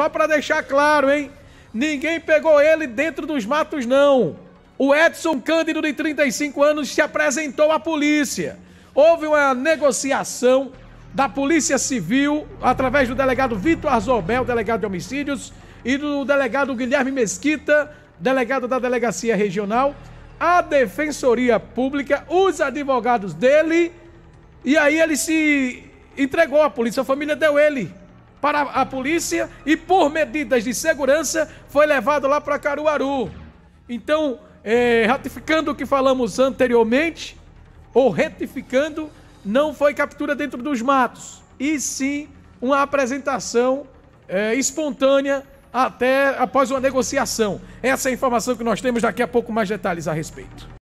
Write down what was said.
Só para deixar claro, hein? Ninguém pegou ele dentro dos matos, não. O Edson Cândido, de 35 anos, se apresentou à polícia. Houve uma negociação da Polícia Civil, através do delegado Vitor Azorbel, delegado de homicídios, e do delegado Guilherme Mesquita, delegado da Delegacia Regional, a Defensoria Pública, os advogados dele, e aí ele se entregou à polícia, a família deu ele para a polícia e, por medidas de segurança, foi levado lá para Caruaru. Então, é, ratificando o que falamos anteriormente, ou retificando, não foi captura dentro dos matos, e sim uma apresentação é, espontânea até após uma negociação. Essa é a informação que nós temos, daqui a pouco mais detalhes a respeito.